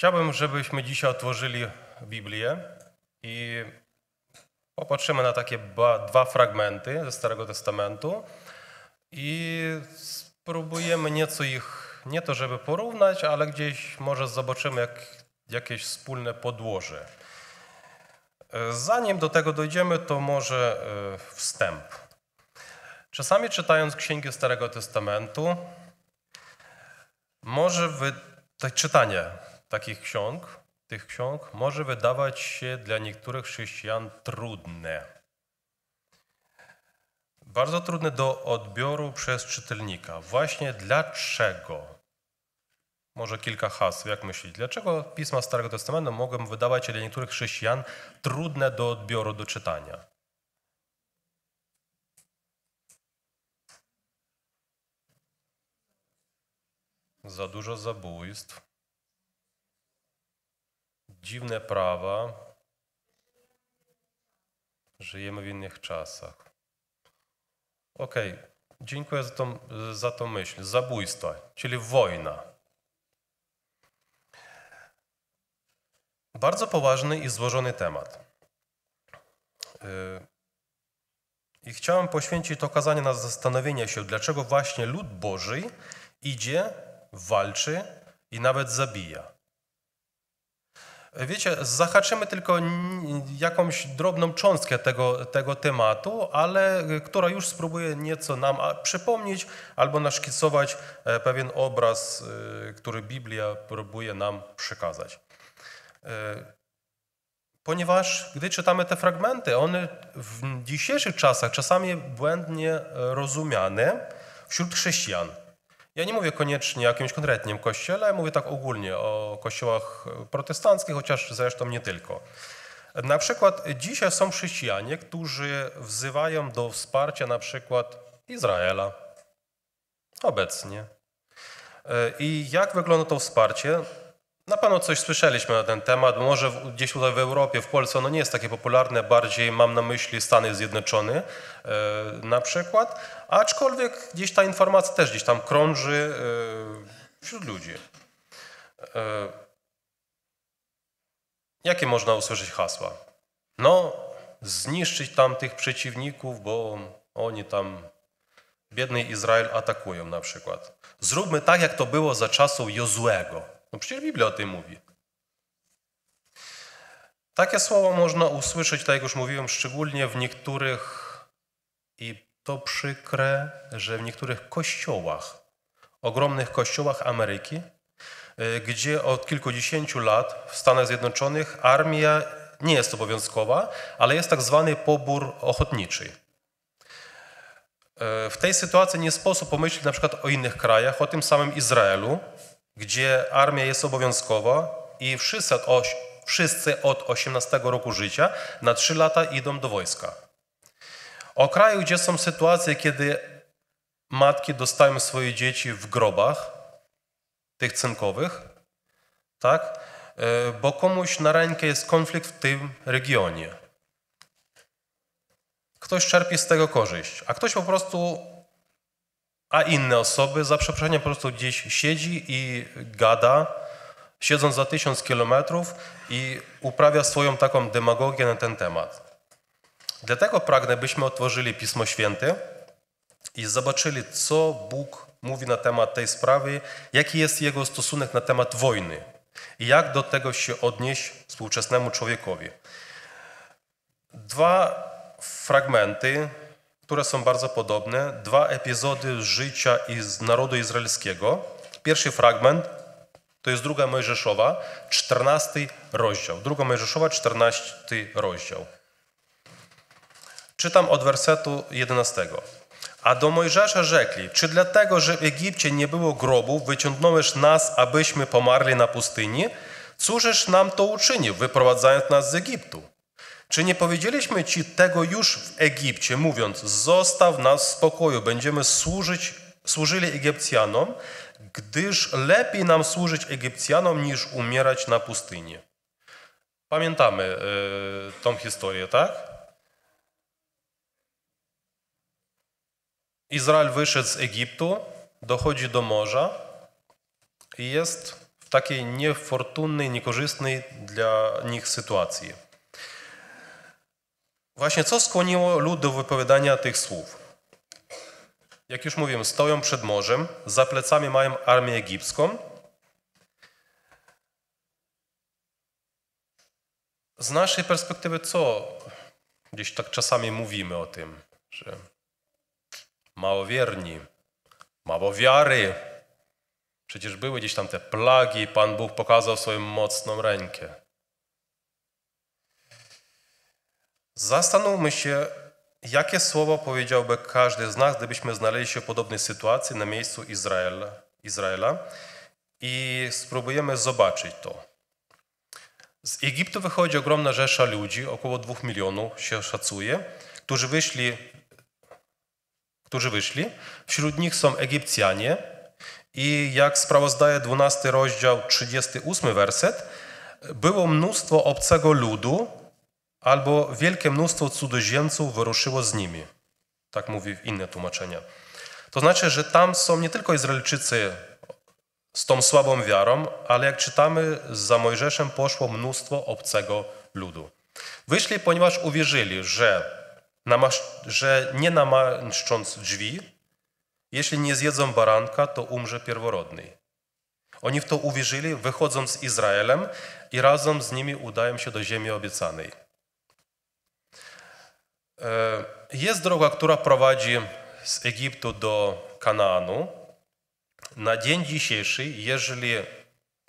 Chciałbym, żebyśmy dzisiaj otworzyli Biblię i popatrzymy na takie dwa fragmenty ze Starego Testamentu i spróbujemy nieco ich, nie to żeby porównać, ale gdzieś może zobaczymy jak, jakieś wspólne podłoże. Zanim do tego dojdziemy, to może e, wstęp. Czasami czytając księgi Starego Testamentu, może wy... czytanie takich ksiąg, tych ksiąg może wydawać się dla niektórych chrześcijan trudne. Bardzo trudne do odbioru przez czytelnika. Właśnie dlaczego? Może kilka haseł, jak myślić? Dlaczego pisma Starego Testamentu mogą wydawać się dla niektórych chrześcijan trudne do odbioru, do czytania? Za dużo zabójstw dziwne prawa. Żyjemy w innych czasach. Okej, okay. dziękuję za tą, za tą myśl. Zabójstwa, czyli wojna. Bardzo poważny i złożony temat. Y, I chciałem poświęcić to kazanie na zastanowienie się, dlaczego właśnie lud Boży idzie, walczy i nawet zabija. Wiecie, zahaczymy tylko jakąś drobną cząstkę tego, tego tematu, ale e, która już spróbuje nieco nam przypomnieć albo naszkicować e, pewien obraz, e, który Biblia próbuje nam przekazać. Ponieważ gdy czytamy te fragmenty, one w dzisiejszych czasach czasami błędnie rozumiane wśród chrześcijan. Ja nie mówię koniecznie o jakimś konkretnym kościele, mówię tak ogólnie o kościołach protestanckich, chociaż zresztą nie tylko. Na przykład dzisiaj są chrześcijanie, którzy wzywają do wsparcia na przykład Izraela obecnie. E, I jak wygląda to wsparcie? Na pewno coś słyszeliśmy na ten temat, może gdzieś tutaj w Europie, w Polsce ono nie jest takie popularne, bardziej mam na myśli Stany Zjednoczone e, na przykład, aczkolwiek gdzieś ta informacja też gdzieś tam krąży e, wśród ludzi. E, jakie można usłyszeć hasła? No, zniszczyć tam tych przeciwników, bo oni tam biedny Izrael atakują na przykład. Zróbmy tak, jak to było za czasów Jozłego no przecież Biblia o tym mówi. Takie słowa można usłyszeć, tak jak już mówiłem, szczególnie w niektórych, i to przykre, że w niektórych kościołach, ogromnych kościołach Ameryki, y, gdzie od kilkudziesięciu lat w Stanach Zjednoczonych armia nie jest obowiązkowa, ale jest tak zwany pobór ochotniczy. Y, w tej sytuacji nie sposób pomyśleć na przykład o innych krajach, o tym samym Izraelu, gdzie armia jest obowiązkowa i wszyscy od, 18 roku życia na 3 lata idą do wojska. O kraju, gdzie są sytuacje, kiedy matki dostają swoje dzieci w grobach, tych cynkowych, tak? E, bo komuś na rękę jest konflikt w tym regionie. Ktoś czerpie z tego korzyść, a ktoś po prostu a inne osoby za przeproszeniem po prostu gdzieś siedzi i gada, siedząc za tysiąc kilometrów i uprawia swoją taką demagogię na ten temat. Dlatego pragnę, byśmy otworzyli Pismo Święte i zobaczyli, co Bóg mówi na temat tej sprawy, jaki jest jego stosunek na temat wojny i jak do tego się odnieść współczesnemu człowiekowi. Dwa fragmenty które są bardzo podobne, dwa epizody życia z narodu izraelskiego. Pierwszy fragment to jest druga Mojżeszowa, 14 rozdział. Druga Mojżeszowa, 14 rozdział. Czytam od wersetu 11. A do Mojżesza rzekli, czy dlatego, że w Egipcie nie było grobów, wyciągnąłeś nas, abyśmy pomarli na pustyni? Cóżeż nam to uczynił, wyprowadzając nas z Egiptu? Czy nie powiedzieliśmy Ci tego już w Egipcie, mówiąc, zostaw nas w spokoju, będziemy służyć, służyli Egipcjanom, gdyż lepiej nam służyć Egipcjanom niż umierać na pustyni. Pamiętamy y, tą historię, tak? Izrael wyszedł z Egiptu, dochodzi do morza i jest w takiej niefortunnej, niekorzystnej dla nich sytuacji. Właśnie co skłoniło lud do wypowiadania tych słów? Jak już mówiłem, stoją przed morzem, za plecami mają armię egipską. Z naszej perspektywy, co gdzieś tak czasami mówimy o tym, że mało wierni, mało wiary. Przecież były gdzieś tam te plagi, Pan Bóg pokazał swoją mocną rękę. Zastanówmy się, jakie słowo powiedziałby każdy z nas, gdybyśmy znaleźli się w podobnej sytuacji na miejscu Izraela, Izraela i spróbujemy zobaczyć to. Z Egiptu wychodzi ogromna rzesza ludzi, około dwóch milionów się szacuje, którzy wyszli, którzy wyszli. Wśród nich są Egipcjanie i jak sprawozdaje 12 rozdział 38 werset, było mnóstwo obcego ludu, albo wielkie mnóstwo cudzoziemców wyruszyło z nimi. Tak mówi inne tłumaczenia. To znaczy, że tam są nie tylko Izraelczycy z tą słabą wiarą, ale jak czytamy, za Mojżeszem poszło mnóstwo obcego ludu. Wyszli, ponieważ uwierzyli, że, namasz, że nie namaszcząc drzwi, jeśli nie zjedzą baranka, to umrze pierworodny. Oni w to uwierzyli, wychodząc z Izraelem i razem z nimi udają się do ziemi obiecanej. E, jest droga, która prowadzi z Egiptu do Kanaanu. Na dzień dzisiejszy, jeżeli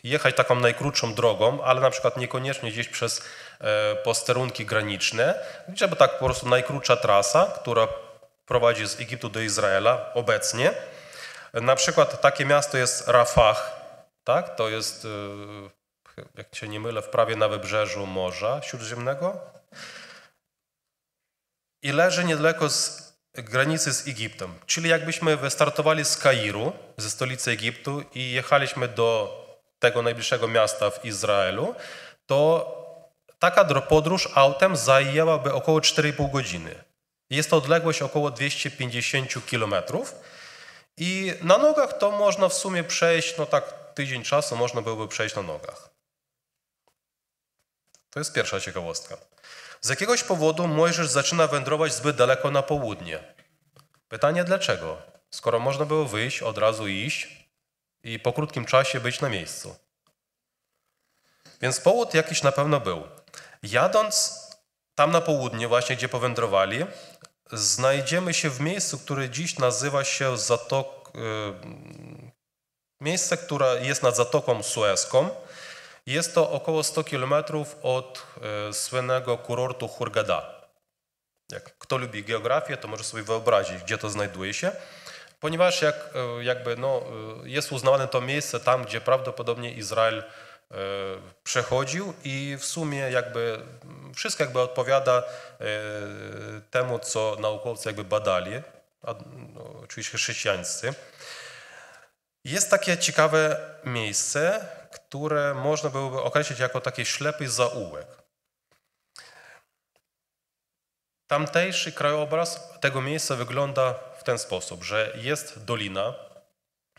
jechać taką najkrótszą drogą, ale na przykład niekoniecznie gdzieś przez e, posterunki graniczne, gdzie by tak po prostu najkrótsza trasa, która prowadzi z Egiptu do Izraela obecnie. Na przykład takie miasto jest Rafah, tak? to jest, e, jak się nie mylę, w prawie na wybrzeżu Morza Śródziemnego i leży niedaleko z granicy z Egiptem. Czyli jakbyśmy wystartowali z Kairu, ze stolicy Egiptu i jechaliśmy do tego najbliższego miasta w Izraelu, to taka podróż autem zajęłaby około 4,5 godziny. Jest to odległość około 250 km I na nogach to można w sumie przejść, no tak tydzień czasu można byłoby przejść na nogach. To jest pierwsza ciekawostka. Z jakiegoś powodu Mojżesz zaczyna wędrować zbyt daleko na południe. Pytanie dlaczego? Skoro można było wyjść, od razu iść i po krótkim czasie być na miejscu. Więc powód jakiś na pewno był. Jadąc tam na południe, właśnie gdzie powędrowali, znajdziemy się w miejscu, które dziś nazywa się Zatok. Y, miejsce, które jest nad Zatoką Sueską jest to około 100 km od e, słynnego kurortu Hurghada. Jak kto lubi geografię, to może sobie wyobrazić, gdzie to znajduje się, ponieważ jak, e, jakby, no, e, jest uznawane to miejsce tam, gdzie prawdopodobnie Izrael przechodził i w sumie jakby wszystko jakby odpowiada temu, co naukowcy jakby badali, no, oczywiście chrześcijańscy. Jest takie ciekawe miejsce, które można byłoby określić jako taki ślepy zaułek. Tamtejszy krajobraz tego miejsca wygląda w ten sposób, że jest dolina,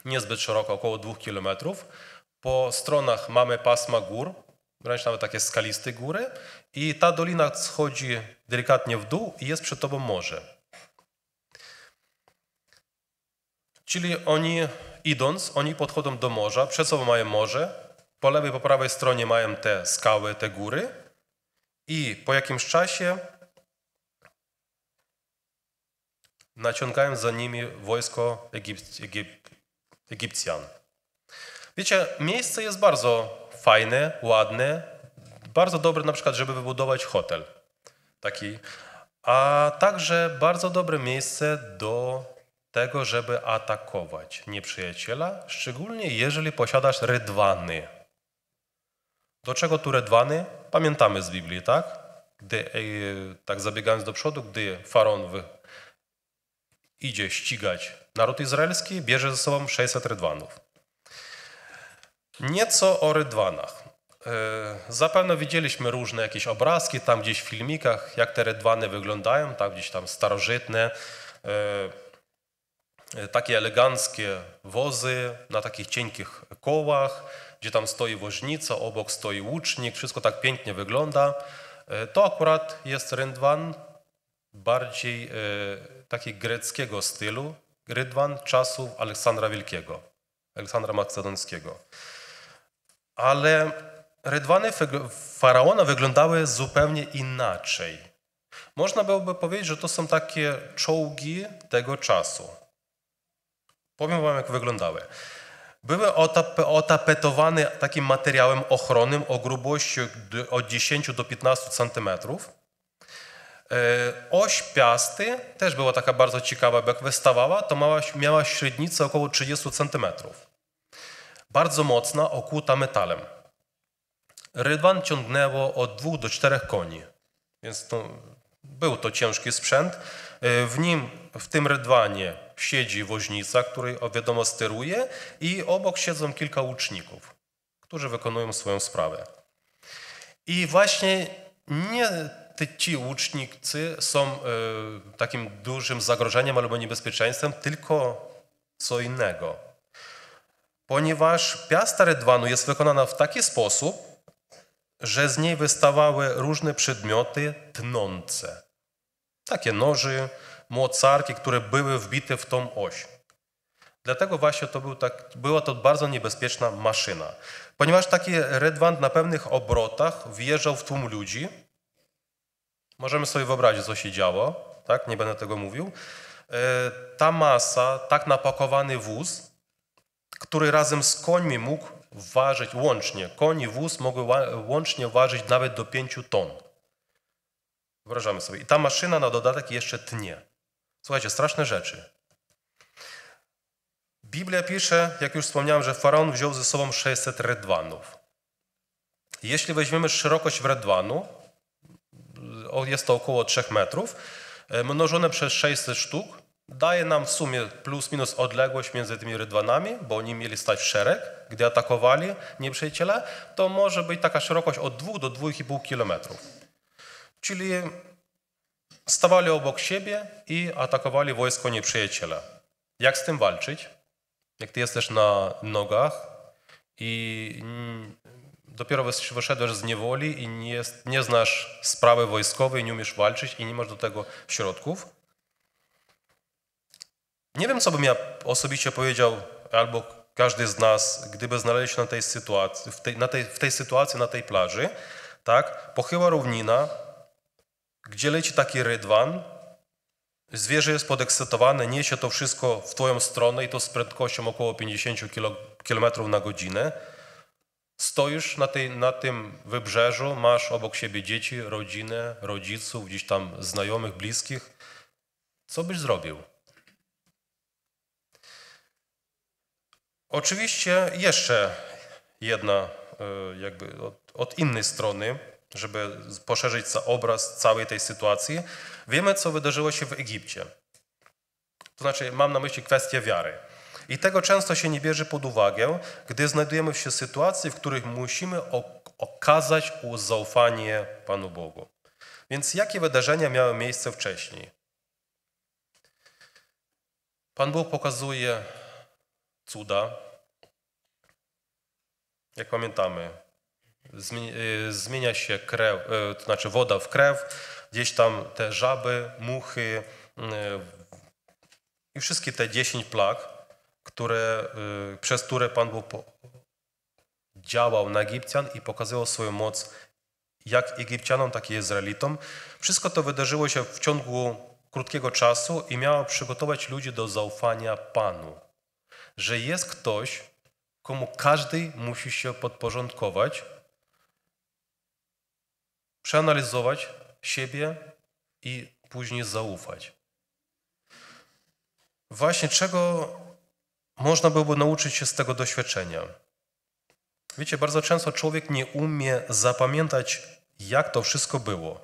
niezbyt szeroka, około dwóch kilometrów. Po stronach mamy pasma gór, wręcz nawet takie skaliste góry i ta dolina schodzi delikatnie w dół i jest przed tobą morze. Czyli oni idąc, oni podchodzą do morza, przed sobą mają morze, po lewej, po prawej stronie mają te skały, te góry i po jakimś czasie naciągają za nimi wojsko Egip, Egip, Egipcjan. Wiecie, miejsce jest bardzo fajne, ładne, bardzo dobre na przykład, żeby wybudować hotel taki, a także bardzo dobre miejsce do tego, żeby atakować nieprzyjaciela, szczególnie jeżeli posiadasz rydwany. Do czego tu rydwany? Pamiętamy z Biblii, tak? Gdy, e, tak zabiegając do przodu, gdy faraon idzie ścigać naród izraelski, bierze ze sobą 600 rydwanów. Nieco o rydwanach. E, zapewne widzieliśmy różne jakieś obrazki tam gdzieś w filmikach, jak te rydwany wyglądają, tak gdzieś tam starożytne, e, E, takie eleganckie wozy na takich cienkich kołach, gdzie tam stoi woźnica, obok stoi łucznik, wszystko tak pięknie wygląda. E, to akurat jest rydwan bardziej e, taki greckiego stylu, rydwan czasów Aleksandra Wielkiego, Aleksandra Macedońskiego. Ale rydwany faraona wyglądały zupełnie inaczej. Można byłoby powiedzieć, że to są takie czołgi tego czasu. Powiem wam, jak wyglądały. Były otap otapetowane takim materiałem ochronnym o grubości od 10 do 15 centymetrów. E, oś piasty też była taka bardzo ciekawa, bo jak wystawała, to miała, miała średnicę około 30 cm. Bardzo mocna, okuta metalem. Rydwan ciągnęło od 2 do 4 koni, więc to, był to ciężki sprzęt. E, w nim, w tym rydwanie siedzi woźnica, który wiadomo steruje i obok siedzą kilka łuczników, którzy wykonują swoją sprawę. I właśnie nie ci łucznicy są e, takim dużym zagrożeniem albo niebezpieczeństwem, tylko co innego. Ponieważ piasta redwanu jest wykonana w taki sposób, że z niej wystawały różne przedmioty tnące. Takie noży, mocarki, które były wbite w tą oś. Dlatego właśnie to był tak, była to bardzo niebezpieczna maszyna. Ponieważ taki redwand na pewnych obrotach wjeżdżał w tłum ludzi, możemy sobie wyobrazić, co się działo, tak? nie będę tego mówił, e, ta masa, tak napakowany wóz, który razem z końmi mógł ważyć łącznie, koń i wóz mogły łącznie ważyć nawet do 5 ton. Wyobrażamy sobie. I ta maszyna na dodatek jeszcze tnie. Słuchajcie, straszne rzeczy. Biblia pisze, jak już wspomniałem, że faraon wziął ze sobą 600 redwanów. Jeśli weźmiemy szerokość redwanu, jest to około 3 metrów, e, mnożone przez 600 sztuk, daje nam w sumie plus minus odległość między tymi rydwanami, bo oni mieli stać w szereg, gdy atakowali nieprzyjaciele, to może być taka szerokość od 2 do 2,5 kilometrów. Czyli stawali obok siebie i atakowali wojsko nieprzyjaciela. Jak z tym walczyć? Jak ty jesteś na nogach i dopiero wyszedłeś z niewoli i nie, nie znasz sprawy wojskowej, nie umiesz walczyć i nie masz do tego środków? Nie wiem, co bym ja osobiście powiedział, albo każdy z nas, gdyby znaleźli się na tej sytuacji, w tej, na tej, w tej sytuacji, na tej plaży, tak? Pochyła równina, gdzie leci taki rydwan, zwierzę jest podekscytowane, niesie to wszystko w twoją stronę i to z prędkością około 50 km na godzinę. Stoisz na, tej, na tym wybrzeżu, masz obok siebie dzieci, rodzinę, rodziców, gdzieś tam znajomych, bliskich. Co byś zrobił? Oczywiście jeszcze jedna, e, jakby od, od innej strony, żeby poszerzyć obraz całej tej sytuacji, wiemy, co wydarzyło się w Egipcie. To znaczy, mam na myśli kwestię wiary. I tego często się nie bierze pod uwagę, gdy znajdujemy się w sytuacji, w których musimy okazać zaufanie Panu Bogu. Więc jakie wydarzenia miały miejsce wcześniej? Pan Bóg pokazuje cuda. Jak pamiętamy, Y, zmienia się krew, y, to znaczy woda w krew, gdzieś tam te żaby, muchy y, i wszystkie te 10 plag, które, przez które Pan Bóg działał na Egipcjan i pokazywał swoją moc jak Egipcjanom, tak i Izraelitom. Wszystko to wydarzyło się w ciągu krótkiego czasu i miało przygotować ludzi do zaufania Panu, że jest ktoś, komu każdy musi się podporządkować, przeanalizować siebie i później zaufać. Właśnie czego można byłoby nauczyć się z tego doświadczenia? Wiecie, bardzo często człowiek nie umie zapamiętać, jak to wszystko było.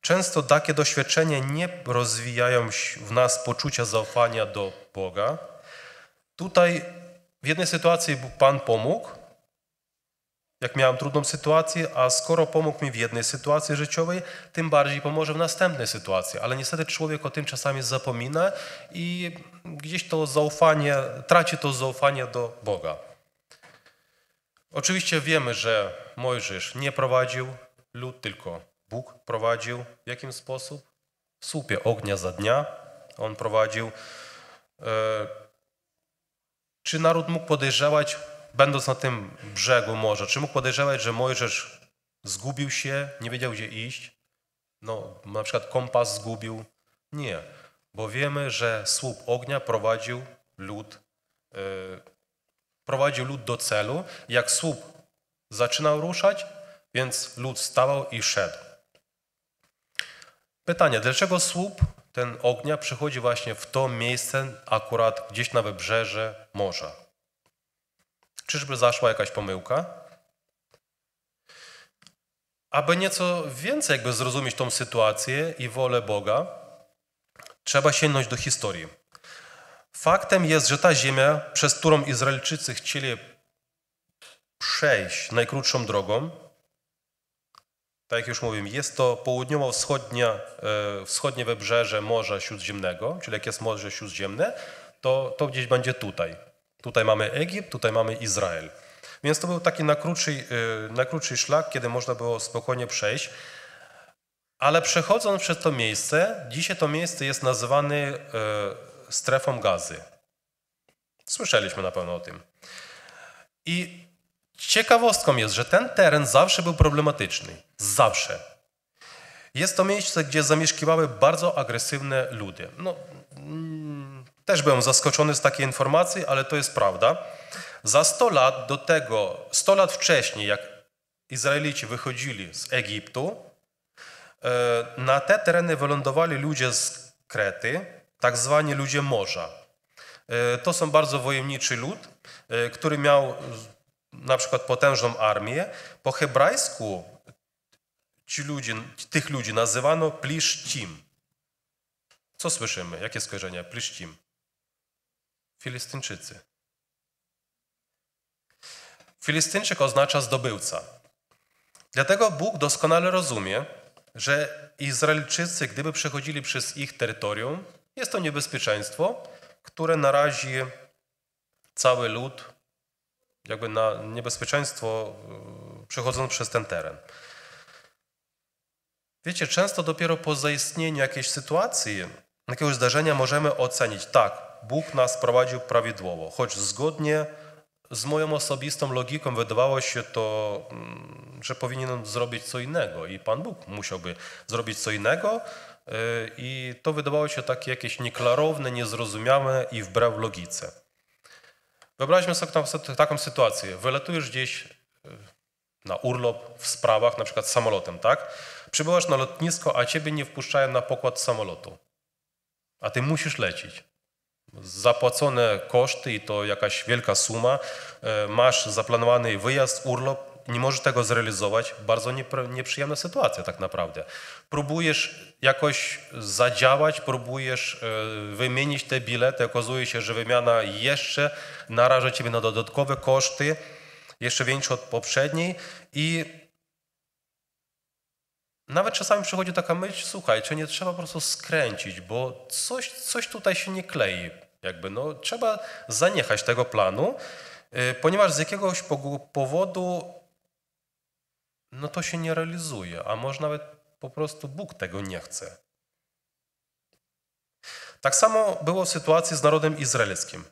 Często takie doświadczenia nie rozwijają w nas poczucia zaufania do Boga. Tutaj w jednej sytuacji Pan pomógł, jak miałem trudną sytuację, a skoro pomógł mi w jednej sytuacji życiowej, tym bardziej pomoże w następnej sytuacji. Ale niestety człowiek o tym czasami zapomina i gdzieś to zaufanie, traci to zaufanie do Boga. Oczywiście wiemy, że Mojżesz nie prowadził lud, tylko Bóg prowadził. W jakim sposób? W słupie ognia za dnia. On prowadził. E, czy naród mógł podejrzewać będąc na tym brzegu morza, czy mógł podejrzewać, że Mojżesz zgubił się, nie wiedział gdzie iść? No, na przykład kompas zgubił? Nie, bo wiemy, że słup ognia prowadził lud, yy, prowadził lud do celu. Jak słup zaczynał ruszać, więc lud stawał i szedł. Pytanie, dlaczego słup ten ognia przychodzi właśnie w to miejsce, akurat gdzieś na wybrzeże morza? Czyżby zaszła jakaś pomyłka? Aby nieco więcej jakby zrozumieć tą sytuację i wolę Boga, trzeba sięgnąć do historii. Faktem jest, że ta ziemia, przez którą Izraelczycy chcieli przejść najkrótszą drogą, tak jak już mówiłem, jest to południowo-wschodnie wschodnie wybrzeże Morza Śródziemnego, czyli jak jest Morze Śródziemne, to, to gdzieś będzie tutaj. Tutaj mamy Egipt, tutaj mamy Izrael. Więc to był taki y, na krótszy szlak, kiedy można było spokojnie przejść. Ale przechodząc przez to miejsce, dzisiaj to miejsce jest nazywane y, strefą gazy. Słyszeliśmy na pewno o tym. I ciekawostką jest, że ten teren zawsze był problematyczny. Zawsze. Jest to miejsce, gdzie zamieszkiwały bardzo agresywne ludy. No, też byłem zaskoczony z takiej informacji, ale to jest prawda. Za 100 lat do tego, 100 lat wcześniej, jak Izraelici wychodzili z Egiptu, e, na te tereny wylądowali ludzie z Krety, tak zwani ludzie morza. E, to są bardzo wojowniczy lud, e, który miał na przykład potężną armię. Po hebrajsku ci ludzie, tych ludzi nazywano pliszcim. Co słyszymy? Jakie skojarzenia? Pliszcim. Filistyńczycy. Filistyńczyk oznacza zdobyłca. Dlatego Bóg doskonale rozumie, że Izraelczycy, gdyby przechodzili przez ich terytorium, jest to niebezpieczeństwo, które narazi cały lud jakby na niebezpieczeństwo e, przechodząc przez ten teren. Wiecie, często dopiero po zaistnieniu jakiejś sytuacji, jakiegoś zdarzenia możemy ocenić, tak, Bóg nas prowadził prawidłowo, choć zgodnie z moją osobistą logiką wydawało się to, mm, że powinienem zrobić co innego i Pan Bóg musiałby zrobić co innego e, i to wydawało się takie jakieś nieklarowne, niezrozumiałe i wbrew logice. Wyobraźmy sobie taką sytuację. Wylatujesz gdzieś e, na urlop, w sprawach, na przykład samolotem, tak? Przybywasz na lotnisko, a ciebie nie wpuszczają na pokład samolotu. A ty musisz lecieć zapłacone koszty i to jakaś wielka suma, e, masz zaplanowany wyjazd, urlop, nie możesz tego zrealizować, bardzo nieprzyjemna sytuacja tak naprawdę. Próbujesz jakoś zadziałać, próbujesz e, wymienić te bilety, okazuje się, że wymiana jeszcze naraża Ciebie na dodatkowe koszty, jeszcze większe od poprzedniej i nawet czasami przychodzi taka myśl, słuchaj, czy nie trzeba po prostu skręcić, bo coś, coś tutaj się nie klei. Jakby no, trzeba zaniechać tego planu, y, ponieważ z jakiegoś powodu no to się nie realizuje, a może nawet po prostu Bóg tego nie chce. Tak samo było w sytuacji z narodem izraelskim.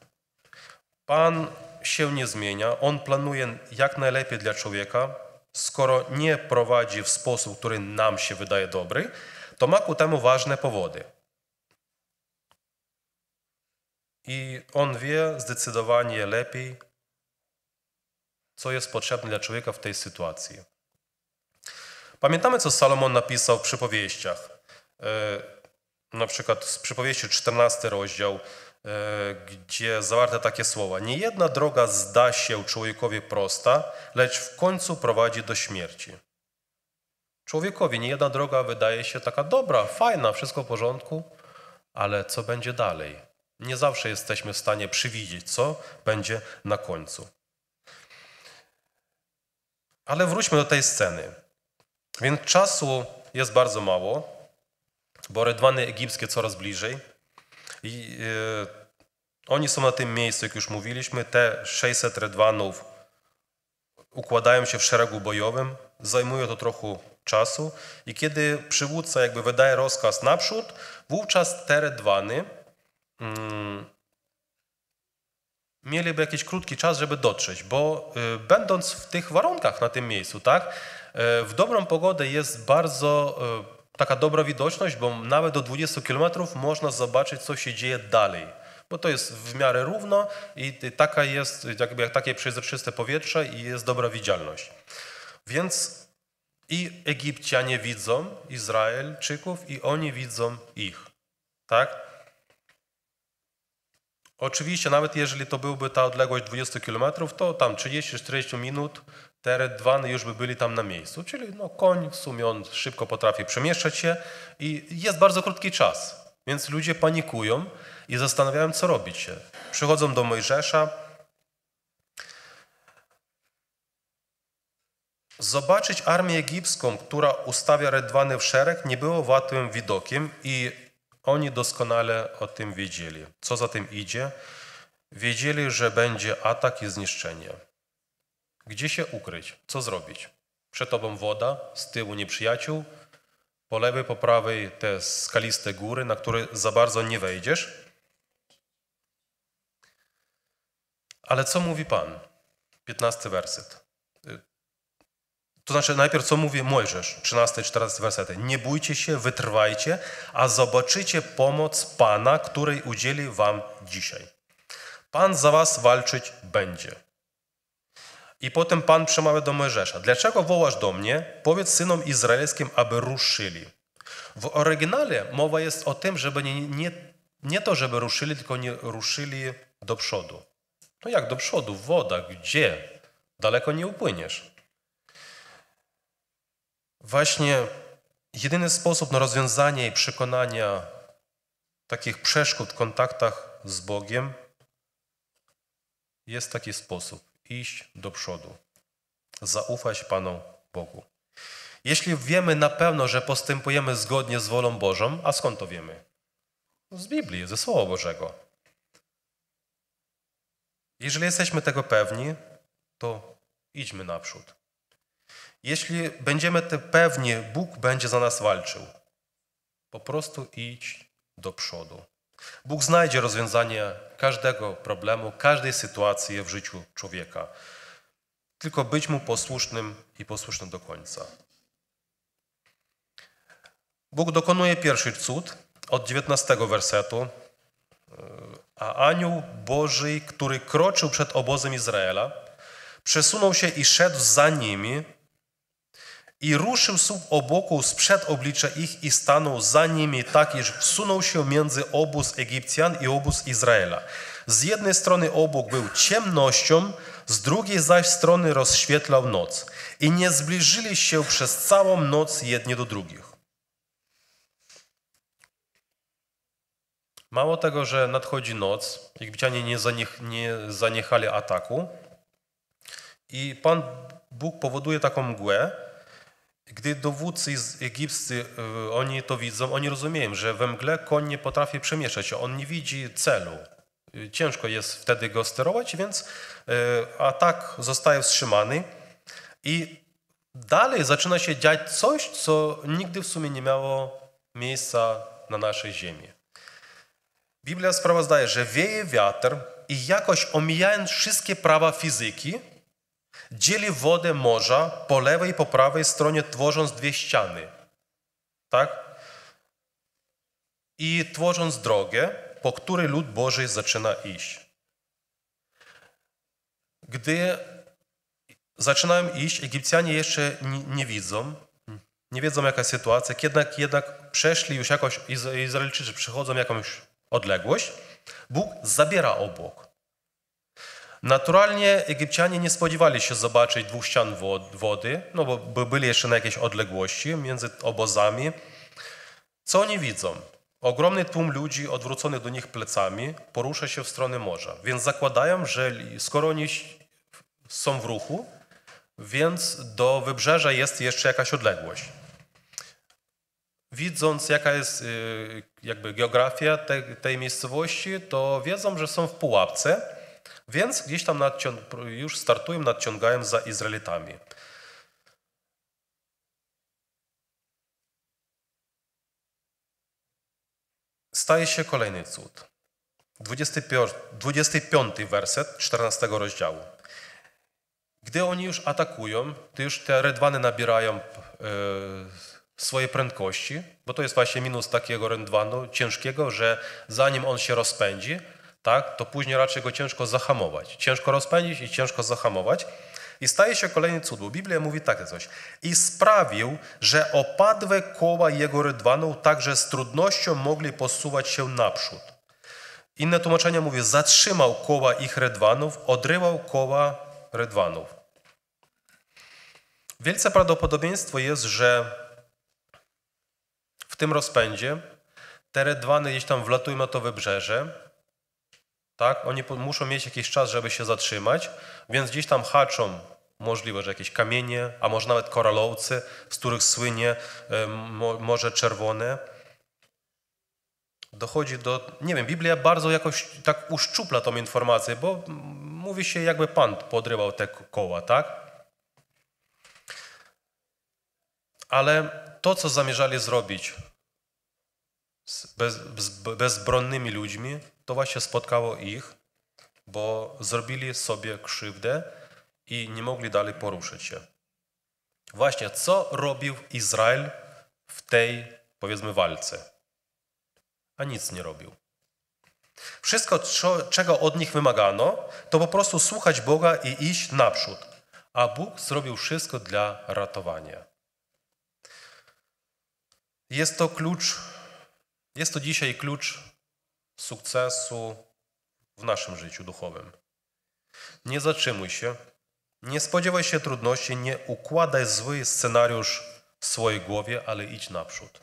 Pan się nie zmienia, on planuje jak najlepiej dla człowieka. Skoro nie prowadzi w sposób, który nam się wydaje dobry, to ma ku temu ważne powody. I on wie zdecydowanie lepiej, co jest potrzebne dla człowieka w tej sytuacji. Pamiętamy, co Salomon napisał w przypowieściach. E, na przykład z przypowieści 14 rozdział, e, gdzie zawarte takie słowa. Nie jedna droga zda się człowiekowi prosta, lecz w końcu prowadzi do śmierci. Człowiekowi nie jedna droga wydaje się taka dobra, fajna, wszystko w porządku, ale co będzie dalej? Nie zawsze jesteśmy w stanie przewidzieć, co będzie na końcu. Ale wróćmy do tej sceny. Więc czasu jest bardzo mało, bo rydwany egipskie coraz bliżej. I, yy, oni są na tym miejscu, jak już mówiliśmy. Te 600 rydwanów układają się w szeregu bojowym, zajmuje to trochę czasu i kiedy przywódca jakby wydaje rozkaz naprzód, wówczas te rydwany Mm. mieliby jakiś krótki czas, żeby dotrzeć, bo y, będąc w tych warunkach na tym miejscu, tak, y, w dobrą pogodę jest bardzo y, taka dobra widoczność, bo nawet do 20 km można zobaczyć, co się dzieje dalej. Bo to jest w miarę równo i taka jest, jakby takie przezroczyste powietrze i jest dobra widzialność. Więc i Egipcjanie widzą Izraelczyków i oni widzą ich. Tak? Oczywiście, nawet jeżeli to byłby ta odległość 20 km, to tam 30-40 minut te redwany już by byli tam na miejscu. Czyli no, koń w sumie on szybko potrafi przemieszczać się i jest bardzo krótki czas. Więc ludzie panikują i zastanawiają, co robić się. Przychodzą do Mojżesza. Zobaczyć armię egipską, która ustawia redwany w szereg, nie było łatwym widokiem i oni doskonale o tym wiedzieli. Co za tym idzie? Wiedzieli, że będzie atak i zniszczenie. Gdzie się ukryć? Co zrobić? Przed tobą woda, z tyłu nieprzyjaciół, po lewej, po prawej te skaliste góry, na które za bardzo nie wejdziesz. Ale co mówi Pan? 15 werset. To znaczy najpierw co mówi Mojżesz, 13-14 wersety. Nie bójcie się, wytrwajcie, a zobaczycie pomoc Pana, której udzieli wam dzisiaj. Pan za was walczyć będzie. I potem Pan przemawia do Mojżesza. Dlaczego wołasz do mnie? Powiedz synom izraelskim, aby ruszyli. W oryginale mowa jest o tym, żeby nie, nie, nie to, żeby ruszyli, tylko nie ruszyli do przodu. No jak do przodu? Woda, gdzie? Daleko nie upłyniesz. Właśnie jedyny sposób na rozwiązanie i przekonania takich przeszkód w kontaktach z Bogiem jest taki sposób: iść do przodu, zaufać Panu Bogu. Jeśli wiemy na pewno, że postępujemy zgodnie z wolą Bożą, a skąd to wiemy? No, z Biblii, ze Słowa Bożego. Jeżeli jesteśmy tego pewni, to idźmy naprzód. Jeśli będziemy te pewni, Bóg będzie za nas walczył. Po prostu idź do przodu. Bóg znajdzie rozwiązanie każdego problemu, każdej sytuacji w życiu człowieka. Tylko być mu posłusznym i posłusznym do końca. Bóg dokonuje pierwszy cud od 19 wersetu. A anioł Boży, który kroczył przed obozem Izraela, przesunął się i szedł za nimi, i ruszył słup obłoku sprzed oblicza ich i stanął za nimi, tak iż wsunął się między obóz Egipcjan i obóz Izraela. Z jednej strony obok był ciemnością, z drugiej zaś strony rozświetlał noc. I nie zbliżyli się przez całą noc jedni do drugich. Mało tego, że nadchodzi noc, Egipcjanie nie, zaniech, nie zaniechali ataku i Pan Bóg powoduje taką mgłę, gdy dowódcy egipscy, e, oni to widzą, oni rozumieją, że we mgle koń nie potrafi przemieszać, on nie widzi celu. E, ciężko jest wtedy go sterować, więc e, atak zostaje wstrzymany i dalej zaczyna się dziać coś, co nigdy w sumie nie miało miejsca na naszej ziemi. Biblia sprawozdaje, że wieje wiatr i jakoś omijając wszystkie prawa fizyki, dzieli wodę morza po lewej i po prawej stronie, tworząc dwie ściany. Tak? I tworząc drogę, po której lud Boży zaczyna iść. Gdy zaczynają iść, Egipcjanie jeszcze nie widzą, nie wiedzą jaka jest sytuacja, jednak, jednak przeszli już jakoś, Izraelczycy przechodzą jakąś odległość, Bóg zabiera obok. Naturalnie Egipcjanie nie spodziewali się zobaczyć dwóch ścian wody, no bo byli jeszcze na jakiejś odległości między obozami. Co oni widzą? Ogromny tłum ludzi odwrócony do nich plecami porusza się w stronę morza, więc zakładają, że skoro oni są w ruchu, więc do wybrzeża jest jeszcze jakaś odległość. Widząc, jaka jest y, jakby geografia tej, tej miejscowości, to wiedzą, że są w pułapce więc gdzieś tam nadcią- już startują, nadciągają za Izraelitami. Staje się kolejny cud. 25, werset 14 rozdziału. Gdy oni już atakują, to już te redwany nabierają yy, e, swojej prędkości, bo to jest właśnie minus takiego rędwanu ciężkiego, że zanim on się rozpędzi, tak, to później raczej go ciężko zahamować. Ciężko rozpędzić i ciężko zahamować. I staje się kolejny cud, bo Biblia mówi takie coś. I sprawił, że opadłe koła jego rydwanu także z trudnością mogli posuwać się naprzód. Inne tłumaczenia mówią, zatrzymał koła ich rydwanów, odrywał koła rydwanów. Wielce prawdopodobieństwo jest, że w tym rozpędzie te rydwany gdzieś tam wlatują na to wybrzeże, tak? Oni muszą mieć jakiś czas, żeby się zatrzymać, więc gdzieś tam haczą możliwe, że jakieś kamienie, a może nawet koralowce, z których słynie Morze Czerwone. Dochodzi do, nie wiem, Biblia bardzo jakoś tak uszczupla tą informację, bo mówi się jakby Pan podrywał te koła, tak? Ale to, co zamierzali zrobić z bezbronnymi ludźmi, to właśnie spotkało ich, bo zrobili sobie krzywdę i nie mogli dalej poruszyć się. Właśnie co robił Izrael w tej, powiedzmy, walce? A nic nie robił. Wszystko, czego od nich wymagano, to po prostu słuchać Boga i iść naprzód. A Bóg zrobił wszystko dla ratowania. Jest to klucz, jest to dzisiaj klucz sukcesu w naszym życiu duchowym. Nie zatrzymuj się, nie spodziewaj się trudności, nie układaj zły scenariusz w swojej głowie, ale idź naprzód.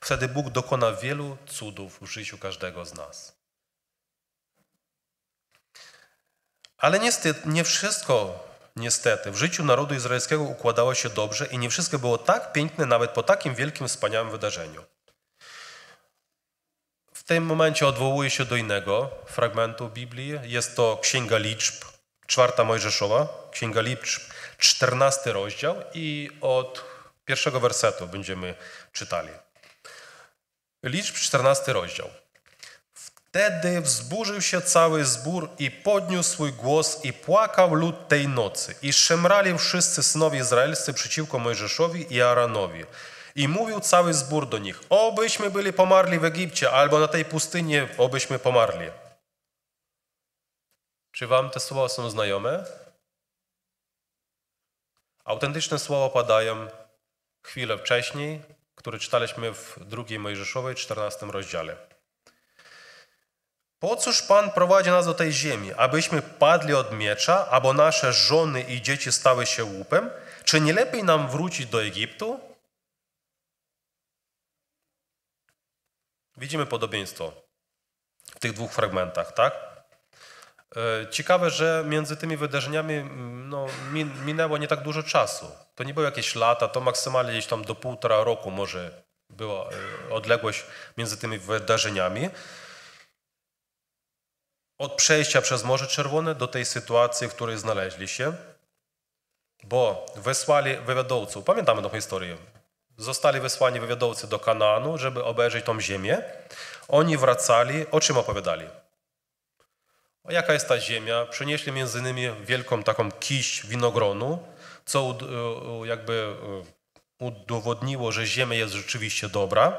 Wtedy Bóg dokona wielu cudów w życiu każdego z nas. Ale niestety, nie wszystko niestety w życiu narodu izraelskiego układało się dobrze i nie wszystko było tak piękne nawet po takim wielkim, wspaniałym wydarzeniu. W tym momencie odwołuje się do innego fragmentu Biblii. Jest to Księga Liczb, czwarta Mojżeszowa, Księga Liczb, czternasty rozdział i od pierwszego wersetu będziemy czytali. Liczb, czternasty rozdział. Wtedy wzburzył się cały zbór i podniósł swój głos i płakał lud tej nocy. I szemrali wszyscy synowie izraelscy przeciwko Mojżeszowi i Aranowi. I mówił cały zbór do nich, obyśmy byli pomarli w Egipcie, albo na tej pustyni, obyśmy pomarli. Czy wam te słowa są znajome? Autentyczne słowa padają chwilę wcześniej, które czytaliśmy w II Mojżeszowej, 14 rozdziale. Po cóż Pan prowadzi nas do tej ziemi? Abyśmy padli od miecza, albo nasze żony i dzieci stały się łupem? Czy nie lepiej nam wrócić do Egiptu? Widzimy podobieństwo w tych dwóch fragmentach, tak? E, ciekawe, że między tymi wydarzeniami mm, no, minęło nie tak dużo czasu. To nie były jakieś lata, to maksymalnie gdzieś tam do półtora roku może była e, odległość między tymi wydarzeniami. Od przejścia przez Morze Czerwone do tej sytuacji, w której znaleźli się, bo wysłali wywiadowców. Pamiętamy tą historię. Zostali wysłani wywiadowcy do Kanaanu, żeby obejrzeć tą ziemię. Oni wracali, o czym opowiadali? O jaka jest ta ziemia? Przynieśli między innymi wielką taką kiś winogronu, co e, jakby e, udowodniło, że ziemia jest rzeczywiście dobra.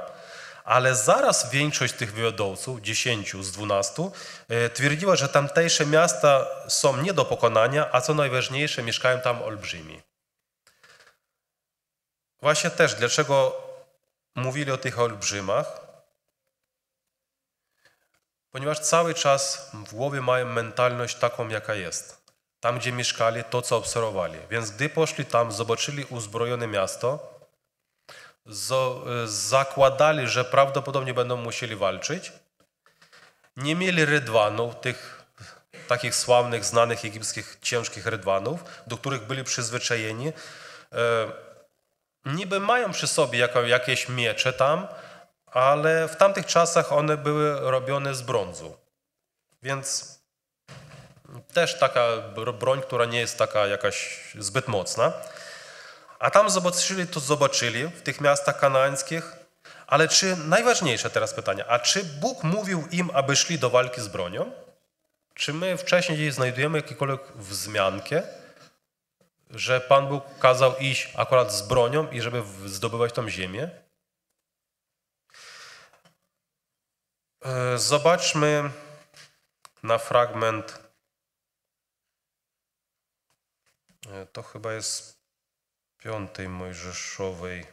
Ale zaraz większość tych wywiadowców, 10 z 12, e, twierdziła, że tamtejsze miasta są nie do pokonania, a co najważniejsze, mieszkają tam olbrzymi. Właśnie też, dlaczego mówili o tych olbrzymach? Ponieważ cały czas w głowie mają mentalność taką, jaka jest. Tam, gdzie mieszkali, to, co obserwowali. Więc gdy poszli tam, zobaczyli uzbrojone miasto, e, zakładali, że prawdopodobnie będą musieli walczyć. Nie mieli rydwanów, tych takich sławnych, znanych egipskich ciężkich rydwanów, do których byli przyzwyczajeni. E, niby mają przy sobie jakieś miecze tam, ale w tamtych czasach one były robione z brązu. Więc też taka broń, która nie jest taka jakaś zbyt mocna. A tam zobaczyli to zobaczyli w tych miastach kanańskich. Ale czy najważniejsze teraz pytanie, a czy Bóg mówił im, aby szli do walki z bronią? Czy my wcześniej znajdujemy jakiekolwiek wzmiankę że Pan Bóg kazał iść akurat z bronią i żeby zdobywać tam ziemię? E, zobaczmy na fragment. E, to chyba jest piątej Mojżeszowej.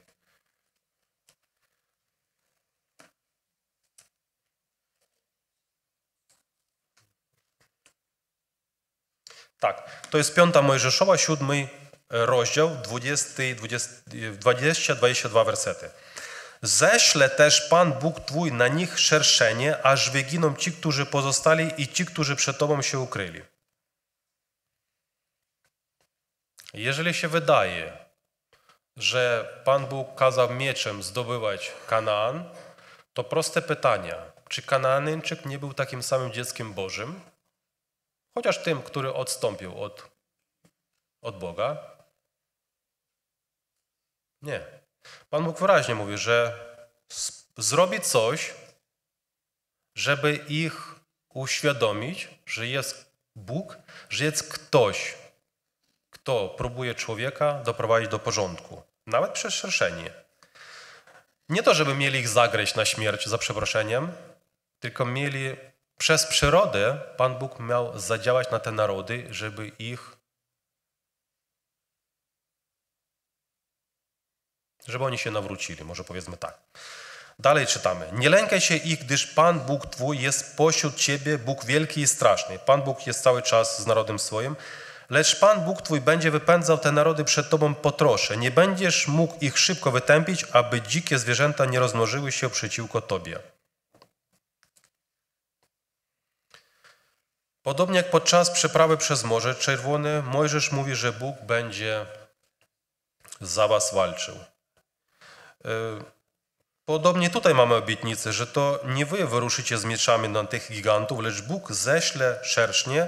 Tak, to jest piąta Mojżeszowa, siódmy e, rozdział, 20, 20, 20 22 wersety. Ześle też Pan Bóg Twój na nich szerszenie, aż wyginą ci, którzy pozostali i ci, którzy przed Tobą się ukryli. Jeżeli się wydaje, że Pan Bóg kazał mieczem zdobywać Kanaan, to proste pytania. Czy Kanaanyńczyk nie był takim samym dzieckiem Bożym? chociaż tym, który odstąpił od, od Boga? Nie. Pan Bóg wyraźnie mówi, że zrobi coś, żeby ich uświadomić, że jest Bóg, że jest ktoś, kto próbuje człowieka doprowadzić do porządku, nawet przez szerszenie. Nie to, żeby mieli ich zagryźć na śmierć, za przeproszeniem, tylko mieli przez przyrodę Pan Bóg miał zadziałać na te narody, żeby ich żeby oni się nawrócili, może powiedzmy tak. Dalej czytamy. Nie lękaj się ich, gdyż Pan Bóg Twój jest pośród Ciebie, Bóg wielki i straszny. Pan Bóg jest cały czas z narodem swoim. Lecz Pan Bóg Twój będzie wypędzał te narody przed Tobą po trosze. Nie będziesz mógł ich szybko wytępić, aby dzikie zwierzęta nie rozmnożyły się przeciwko Tobie. Podobnie jak podczas przeprawy przez Morze Czerwone, Mojżesz mówi, że Bóg będzie za was walczył. E, podobnie tutaj mamy obietnicę, że to nie wy wyruszycie z mieczami na tych gigantów, lecz Bóg ześle szersznie,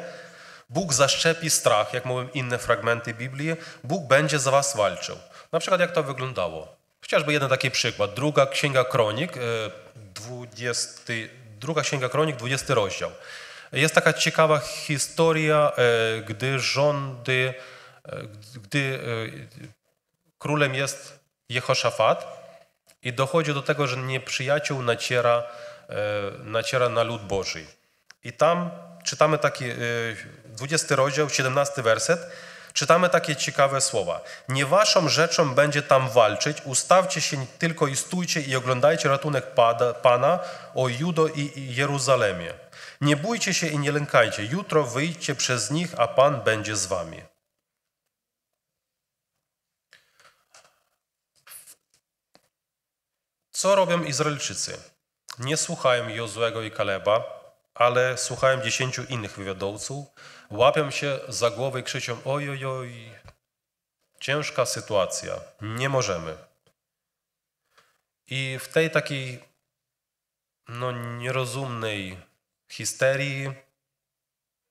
Bóg zaszczepi strach, jak mówią inne fragmenty Biblii, Bóg będzie za was walczył. Na przykład jak to wyglądało. Chociażby jeden taki przykład. Druga Księga Kronik, 20, e, druga Księga Kronik, 20 rozdział. Jest taka ciekawa historia, e, gdy rządy, e, gdy e, królem jest Jehoszafat i dochodzi do tego, że nieprzyjaciół naciera, naciera na lud Boży. I tam czytamy taki 20 rozdział, 17 werset. Czytamy takie ciekawe słowa. Nie waszą rzeczą będzie tam walczyć, ustawcie się tylko i stójcie i oglądajcie ratunek Pana o Judo i Jeruzalemie. Nie bójcie się i nie lękajcie. Jutro wyjdźcie przez nich, a Pan będzie z wami. Co robią Izraelczycy? Nie słuchają Jozłego i Kaleba, ale słuchają dziesięciu innych wywiadowców. Łapią się za głowę i krzyczą: Ojojoj, oj, ciężka sytuacja, nie możemy. I w tej takiej no, nierozumnej histerii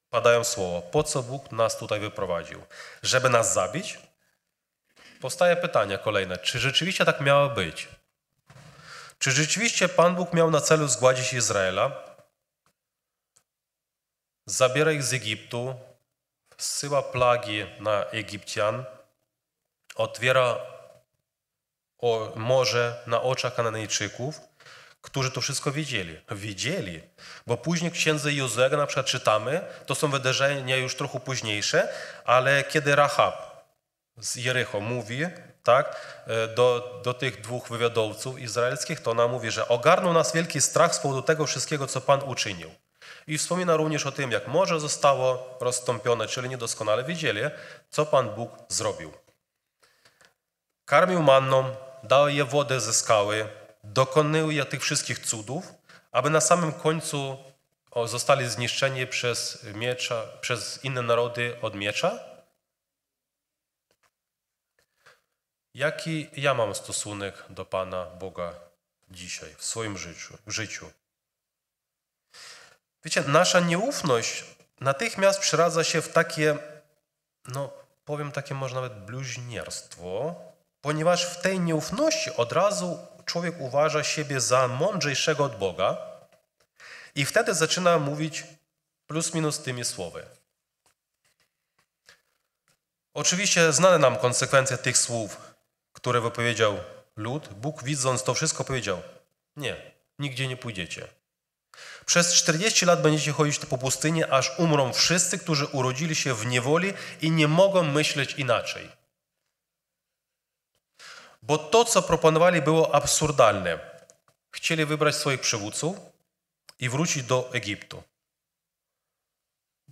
padają słowa. Po co Bóg nas tutaj wyprowadził? Żeby nas zabić? Powstaje pytanie kolejne: czy rzeczywiście tak miało być? Czy rzeczywiście Pan Bóg miał na celu zgładzić Izraela? Zabiera ich z Egiptu, zsyła plagi na Egipcjan, otwiera morze na oczach Kananejczyków którzy to wszystko wiedzieli. Wiedzieli, bo później księdze Józego na przykład czytamy, to są wydarzenia już trochę późniejsze, ale kiedy Rahab z Jericho mówi tak, e, do, do tych dwóch wywiadowców izraelskich, to ona mówi, że ogarnął nas wielki strach z powodu tego wszystkiego, co Pan uczynił. I wspomina również o tym, jak morze zostało rozstąpione, czyli niedoskonale wiedzieli, co Pan Bóg zrobił. Karmił manną, dał je wodę ze skały, dokonują tych wszystkich cudów, aby na samym końcu zostali zniszczeni przez miecza, przez inne narody od miecza? Jaki ja mam stosunek do Pana Boga dzisiaj w swoim życiu? życiu? Wiecie, nasza nieufność natychmiast przeradza się w takie, no powiem takie może nawet bluźnierstwo, ponieważ w tej nieufności od razu człowiek uważa siebie za mądrzejszego od Boga i wtedy zaczyna mówić plus minus tymi słowy. Oczywiście znane nam konsekwencje tych słów, które wypowiedział lud. Bóg widząc to wszystko powiedział, nie, nigdzie nie pójdziecie. Przez 40 lat będziecie chodzić po pustyni, aż umrą wszyscy, którzy urodzili się w niewoli i nie mogą myśleć inaczej bo to, co proponowali, było absurdalne. Chcieli wybrać swoich przywódców i wrócić do Egiptu.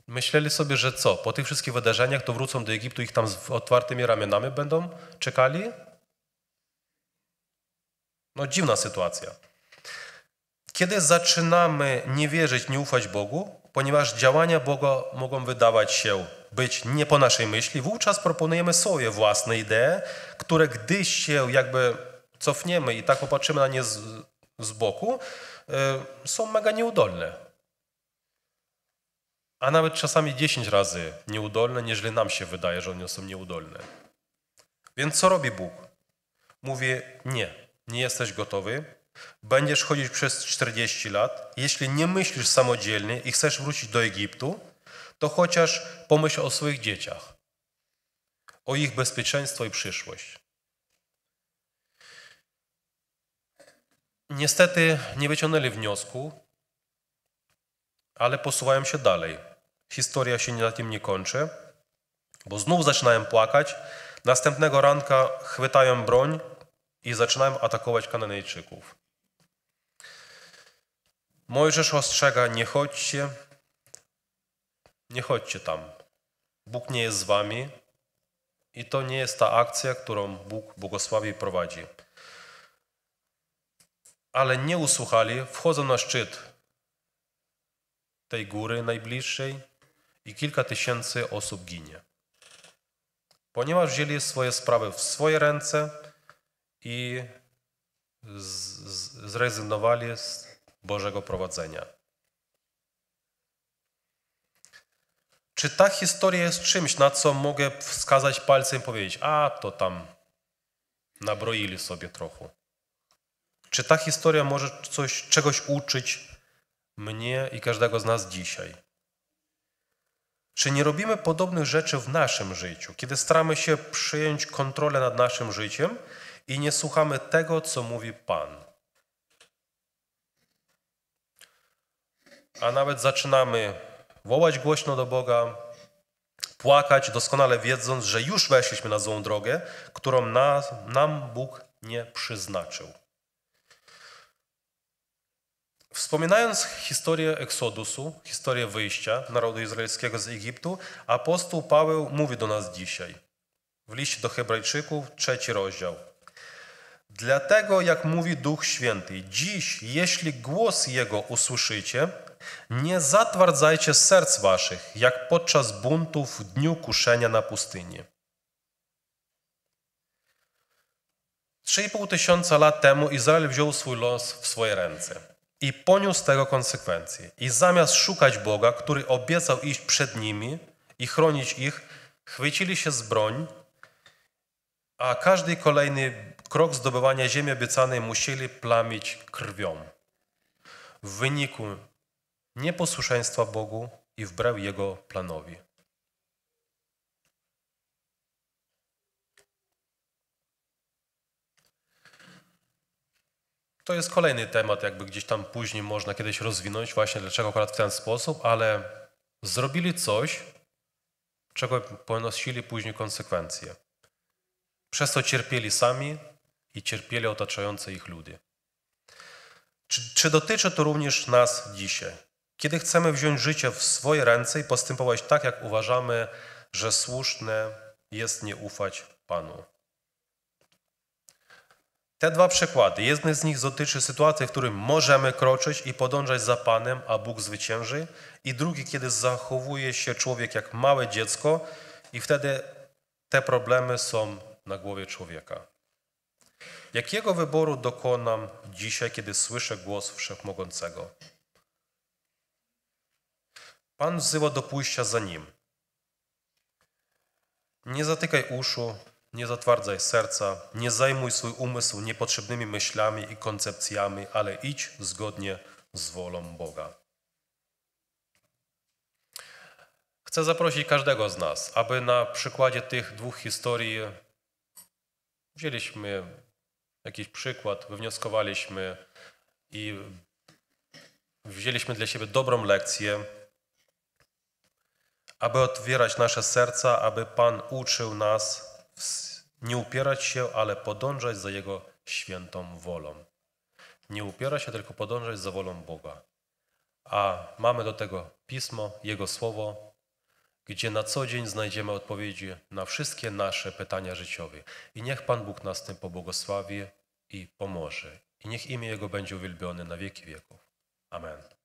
Myśleli sobie, że co, po tych wszystkich wydarzeniach to wrócą do Egiptu, ich tam z otwartymi ramionami będą czekali? No dziwna sytuacja. Kiedy zaczynamy nie wierzyć, nie ufać Bogu, ponieważ działania Boga mogą wydawać się być nie po naszej myśli, wówczas proponujemy swoje własne idee, które gdy się jakby cofniemy i tak popatrzymy na nie z, z boku, e, są mega nieudolne. A nawet czasami 10 razy nieudolne, nieżeli nam się wydaje, że one są nieudolne. Więc co robi Bóg? Mówi, nie, nie jesteś gotowy, będziesz chodzić przez 40 lat, jeśli nie myślisz samodzielnie i chcesz wrócić do Egiptu, to chociaż pomyśl o swoich dzieciach, o ich bezpieczeństwo i przyszłość. Niestety nie wyciągnęli wniosku, ale posuwają się dalej. Historia się na tym nie kończy, bo znów zaczynają płakać. Następnego ranka chwytają broń i zaczynają atakować Kananejczyków. Mojżesz ostrzega, nie chodźcie, nie chodźcie tam. Bóg nie jest z wami i to nie jest ta akcja, którą Bóg błogosławi i prowadzi. Ale nie usłuchali, wchodzą na szczyt tej góry najbliższej i kilka tysięcy osób ginie. Ponieważ wzięli swoje sprawy w swoje ręce i zrezygnowali z Bożego prowadzenia. Czy ta historia jest czymś, na co mogę wskazać palcem i powiedzieć, a to tam nabroili sobie trochę? Czy ta historia może coś, czegoś uczyć mnie i każdego z nas dzisiaj? Czy nie robimy podobnych rzeczy w naszym życiu, kiedy staramy się przyjąć kontrolę nad naszym życiem i nie słuchamy tego, co mówi Pan? A nawet zaczynamy wołać głośno do Boga, płakać, doskonale wiedząc, że już weszliśmy na złą drogę, którą na, nam Bóg nie przyznaczył. Wspominając historię Eksodusu, historię wyjścia narodu izraelskiego z Egiptu, apostoł Paweł mówi do nas dzisiaj w liście do Hebrajczyków, trzeci rozdział. Dlatego, jak mówi Duch Święty, dziś, jeśli głos Jego usłyszycie, nie zatwardzajcie serc waszych, jak podczas buntów w dniu kuszenia na pustyni. 3,5 tysiąca lat temu Izrael wziął swój los w swoje ręce i poniósł tego konsekwencje. I zamiast szukać Boga, który obiecał iść przed nimi i chronić ich, chwycili się z broń, a każdy kolejny krok zdobywania ziemi obiecanej musieli plamić krwią. W wyniku nieposłuszeństwa Bogu i wbrew Jego planowi. To jest kolejny temat, jakby gdzieś tam później można kiedyś rozwinąć, właśnie dlaczego akurat w ten sposób, ale zrobili coś, czego ponosili później konsekwencje. Przez to cierpieli sami i cierpieli otaczające ich ludy. Czy, czy dotyczy to również nas dzisiaj? Kiedy chcemy wziąć życie w swoje ręce i postępować tak, jak uważamy, że słuszne jest nie ufać Panu. Te dwa przykłady, jeden z nich dotyczy sytuacji, w której możemy kroczyć i podążać za Panem, a Bóg zwycięży, i drugi, kiedy zachowuje się człowiek jak małe dziecko i wtedy te problemy są na głowie człowieka. Jakiego wyboru dokonam dzisiaj, kiedy słyszę głos Wszechmogącego? Pan wzywa do pójścia za Nim. Nie zatykaj uszu, nie zatwardzaj serca, nie zajmuj swój umysł niepotrzebnymi myślami i koncepcjami, ale idź zgodnie z wolą Boga. Chcę zaprosić każdego z nas, aby na przykładzie tych dwóch historii wzięliśmy jakiś przykład, wywnioskowaliśmy i wzięliśmy dla siebie dobrą lekcję aby otwierać nasze serca, aby Pan uczył nas nie upierać się, ale podążać za Jego świętą wolą. Nie upiera się, tylko podążać za wolą Boga. A mamy do tego Pismo, Jego Słowo, gdzie na co dzień znajdziemy odpowiedzi na wszystkie nasze pytania życiowe. I niech Pan Bóg nas tym pobłogosławi i pomoże. I niech imię Jego będzie uwielbione na wieki wieków. Amen.